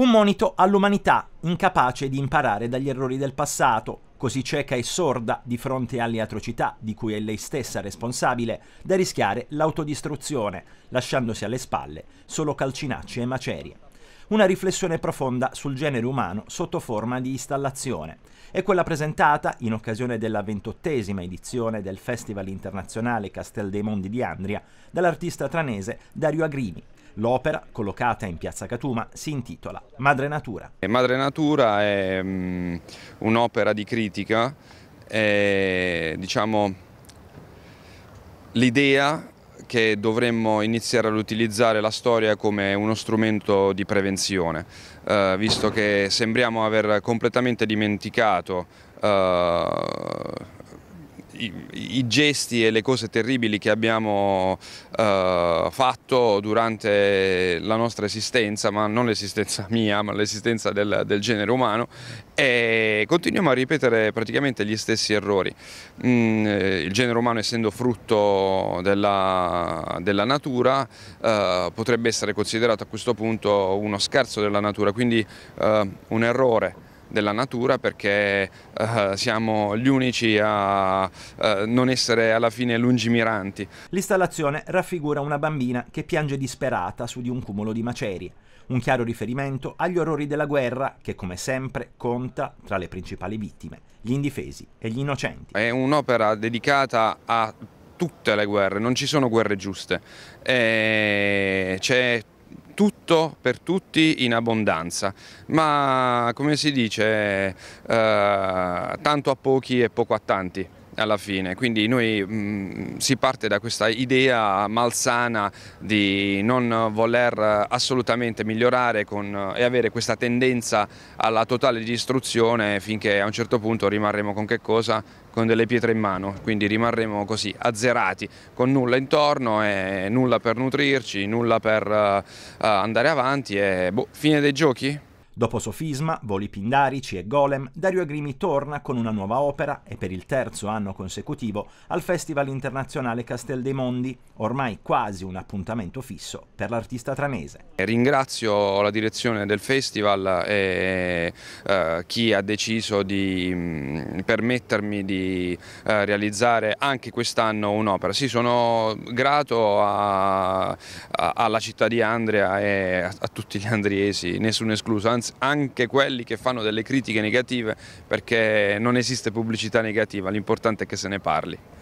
Un monito all'umanità, incapace di imparare dagli errori del passato, così cieca e sorda di fronte alle atrocità di cui è lei stessa responsabile, da rischiare l'autodistruzione, lasciandosi alle spalle solo calcinacci e macerie. Una riflessione profonda sul genere umano sotto forma di installazione. È quella presentata in occasione della ventottesima edizione del Festival internazionale Castel dei Mondi di Andria dall'artista tranese Dario Agrini, L'opera, collocata in piazza Catuma, si intitola Madre Natura. Madre Natura è um, un'opera di critica, è, diciamo, l'idea che dovremmo iniziare ad utilizzare la storia come uno strumento di prevenzione, eh, visto che sembriamo aver completamente dimenticato eh, i, i, gesti e le cose terribili che abbiamo eh, fatto durante la nostra esistenza, ma non l'esistenza mia, ma l'esistenza del, del, genere umano e continuiamo a ripetere praticamente gli stessi errori. Mm, il genere umano essendo frutto della, della natura eh, potrebbe essere considerato a questo punto uno scherzo della natura, quindi eh, un errore della natura perché eh, siamo gli unici a eh, non essere alla fine lungimiranti. L'installazione raffigura una bambina che piange disperata su di un cumulo di macerie, un chiaro riferimento agli orrori della guerra che come sempre conta tra le principali vittime, gli indifesi e gli innocenti. È un'opera dedicata a tutte le guerre, non ci sono guerre giuste. E eh, c'è tutto per tutti in abbondanza, ma come si dice, eh, tanto a pochi e poco a tanti alla fine. Quindi noi mh, mm, si parte da questa idea malsana di non voler eh, assolutamente migliorare con, eh, e avere questa tendenza alla totale distruzione finché a un certo punto rimarremo con che cosa? Con delle pietre in mano, quindi rimarremo così azzerati, con nulla intorno e nulla per nutrirci, nulla per uh, andare avanti e boh, fine dei giochi? Dopo Sofisma, Voli Pindarici e Golem, Dario Agrimi torna con una nuova opera e per il terzo anno consecutivo al Festival Internazionale Castel dei Mondi, ormai quasi un appuntamento fisso per l'artista tranese. Eh, ringrazio la direzione del festival e eh, chi ha deciso di mm, permettermi di eh, realizzare anche quest'anno un'opera. Sì, sono grato a, a, alla città di Andria e a, a tutti gli andriesi, nessuno escluso, anzi anche quelli che fanno delle critiche negative perché non esiste pubblicità negativa, l'importante è che se ne parli.